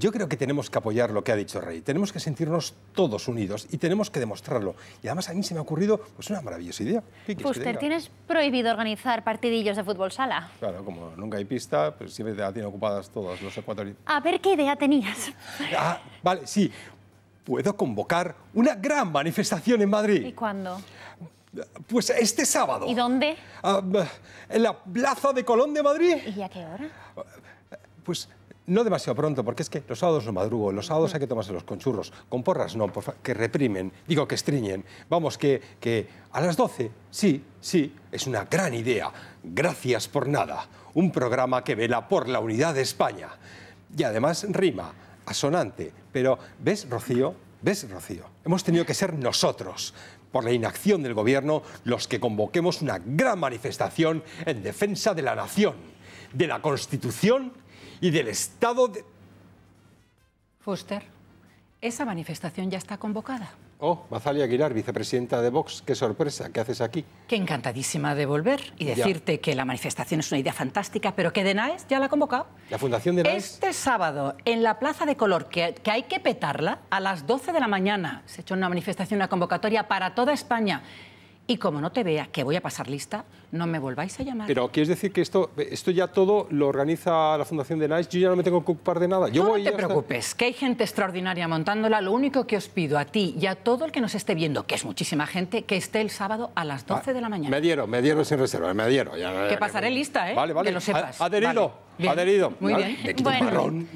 Yo creo que tenemos que apoyar lo que ha dicho Rey, tenemos que sentirnos todos unidos y tenemos que demostrarlo. Y además a mí se me ha ocurrido pues, una maravillosa idea. Fuster, ¿tienes prohibido organizar partidillos de fútbol sala? Claro, como nunca hay pista, pues siempre te la tienen ocupadas todos los ecuatorianos. A ver qué idea tenías. Ah, vale, sí. Puedo convocar una gran manifestación en Madrid. ¿Y cuándo? Pues este sábado. ¿Y dónde? Ah, en la Plaza de Colón de Madrid. ¿Y a qué hora? Pues no demasiado pronto, porque es que los sábados no madrugo, los sábados hay que tomarse los conchurros, con porras no, que reprimen, digo que estriñen. Vamos, que, que a las 12, sí, sí, es una gran idea. Gracias por nada. Un programa que vela por la unidad de España. Y además rima, asonante. Pero, ¿ves, Rocío? ¿Ves, Rocío? Hemos tenido que ser nosotros, por la inacción del gobierno, los que convoquemos una gran manifestación en defensa de la nación de la Constitución y del Estado de... Fuster, esa manifestación ya está convocada. Oh, Mazalia Aguilar, vicepresidenta de Vox, qué sorpresa, ¿qué haces aquí? Qué encantadísima de volver y decirte que la manifestación es una idea fantástica, pero que Denaes ya la ha convocado. ¿La Fundación de Este sábado, en la Plaza de Color, que, hay que petarla, a las 12 de la mañana se ha hecho una manifestación, una convocatoria para toda España y como no te vea que voy a pasar lista, no me volváis a llamar. Pero quieres decir que esto, esto ya todo lo organiza la Fundación de Nice, yo ya no me tengo que ocupar de nada. no te preocupes, que hay gente extraordinaria montándola. Lo único que os pido a ti y a todo el que nos esté viendo, que es muchísima gente, que esté el sábado a las 12 ah, de la mañana. Me dieron, me dieron sin reserva, me dieron. que pasaré lista, ¿eh? Vale, Que lo sepas. Adherido, adherido. Muy bien.